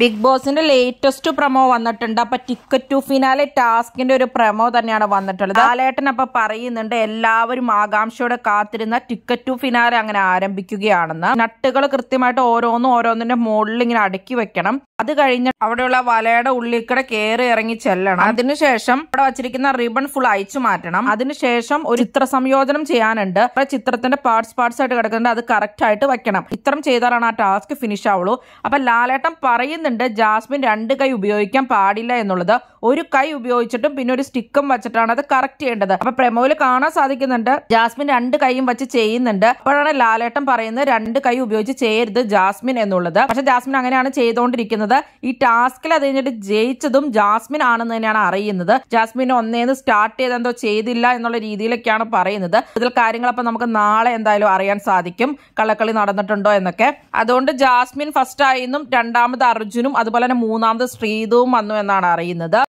big ബോസിന്റെ latest promo വന്നിട്ടുണ്ട് അപ്പൊ ടിക്കറ്റ് ടു ഫിനാലെ ടാസ്കിന്റെ ഒരു പ്രമോ തന്നെയാണ് വന്നിട്ടുള്ളത് ആലേട്ടൻ അപ്പൊ പറയുന്നുണ്ട് എല്ലാവരും ആകാംക്ഷയോടെ കാത്തിരുന്ന ടിക്കറ്റ് ടു ഫിനാലെ അങ്ങനെ ആരംഭിക്കുകയാണെന്ന് നട്ടുകൾ കൃത്യമായിട്ട് ഓരോന്നും ഓരോന്നിന്റെ മുകളിൽ ഇങ്ങനെ അടുക്കി വെക്കണം അത് കഴിഞ്ഞ് അവിടെയുള്ള വലയുടെ ഉള്ളിക്കടെ കയറി ഇറങ്ങി ചെല്ലണം അതിനുശേഷം അവിടെ വച്ചിരിക്കുന്ന റിബൺ ഫുൾ അയച്ചു മാറ്റണം അതിനുശേഷം ഒരു ചിത്ര സംയോജനം ചെയ്യാനുണ്ട് ആ ചിത്രത്തിന്റെ പാർട്സ് പാർട്സ് ആയിട്ട് കിടക്കുന്നുണ്ട് അത് കറക്റ്റ് ആയിട്ട് വെക്കണം ഇത്രം ചെയ്താലാണ് ആ ടാസ്ക് ഫിനിഷ് ആവുള്ളൂ അപ്പൊ ലാലേട്ടൻ പറയുന്നുണ്ട് ജാസ്മിൻ രണ്ട് കൈ ഉപയോഗിക്കാൻ പാടില്ല എന്നുള്ളത് ഒരു കൈ ഉപയോഗിച്ചിട്ടും പിന്നെ ഒരു സ്റ്റിക്കും വെച്ചിട്ടാണ് അത് കറക്റ്റ് ചെയ്യേണ്ടത് അപ്പൊ പ്രമോയില് കാണാൻ സാധിക്കുന്നുണ്ട് ജാസ്മിൻ രണ്ട് കൈയും വെച്ച് ചെയ്യുന്നുണ്ട് അപ്പോഴാണ് ലാലേട്ടൻ പറയുന്നത് രണ്ട് കൈ ഉപയോഗിച്ച് ചെയ്യരുത് ജാസ്മിൻ എന്നുള്ളത് പക്ഷെ ജാസ്മിൻ അങ്ങനെയാണ് ചെയ്തുകൊണ്ടിരിക്കുന്നത് പറയുന്നത് ഈ ടാസ്കിൽ അത് കഴിഞ്ഞിട്ട് ജയിച്ചതും ജാസ്മിൻ ആണെന്ന് തന്നെയാണ് അറിയുന്നത് ജാസ്മിൻ ഒന്നേന്ന് സ്റ്റാർട്ട് ചെയ്ത് എന്തോ ചെയ്തില്ല എന്നുള്ള രീതിയിലൊക്കെയാണ് പറയുന്നത് ഇതിൽ കാര്യങ്ങളപ്പോൾ നമുക്ക് നാളെ എന്തായാലും അറിയാൻ സാധിക്കും കള്ളക്കളി നടന്നിട്ടുണ്ടോ എന്നൊക്കെ അതുകൊണ്ട് ജാസ്മിൻ ഫസ്റ്റ് ആയിരുന്നു രണ്ടാമത് അർജുനും അതുപോലെ തന്നെ മൂന്നാമത് ശ്രീതുവും വന്നു എന്നാണ് അറിയുന്നത്